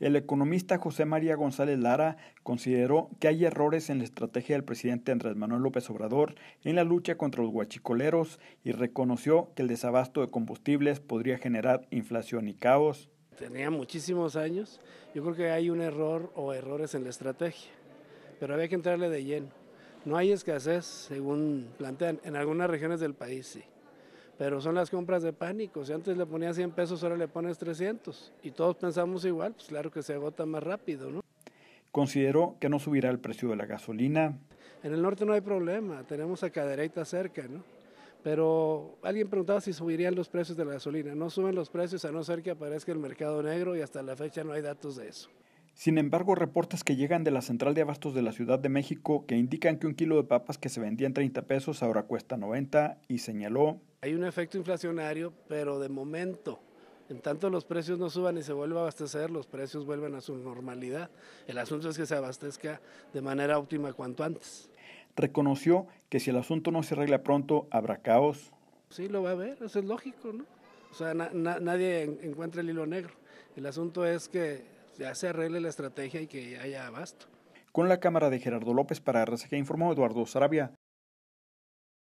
El economista José María González Lara consideró que hay errores en la estrategia del presidente Andrés Manuel López Obrador en la lucha contra los guachicoleros y reconoció que el desabasto de combustibles podría generar inflación y caos. Tenía muchísimos años. Yo creo que hay un error o errores en la estrategia, pero había que entrarle de lleno. No hay escasez, según plantean, en algunas regiones del país sí pero son las compras de pánico. Si antes le ponías 100 pesos, ahora le pones 300 y todos pensamos igual, pues claro que se agota más rápido, ¿no? Consideró que no subirá el precio de la gasolina. En el norte no hay problema, tenemos a derecha cerca, ¿no? Pero alguien preguntaba si subirían los precios de la gasolina. No suben los precios a no ser que aparezca el mercado negro y hasta la fecha no hay datos de eso. Sin embargo, reportes que llegan de la central de abastos de la Ciudad de México que indican que un kilo de papas que se vendía en 30 pesos ahora cuesta 90 y señaló... Hay un efecto inflacionario, pero de momento, en tanto los precios no suban y se vuelva a abastecer, los precios vuelven a su normalidad. El asunto es que se abastezca de manera óptima cuanto antes. Reconoció que si el asunto no se arregla pronto, habrá caos. Sí, lo va a haber, eso es lógico, ¿no? O sea, nadie encuentra el hilo negro. El asunto es que ya se arregle la estrategia y que haya abasto. Con la cámara de Gerardo López para RCG informó Eduardo Sarabia.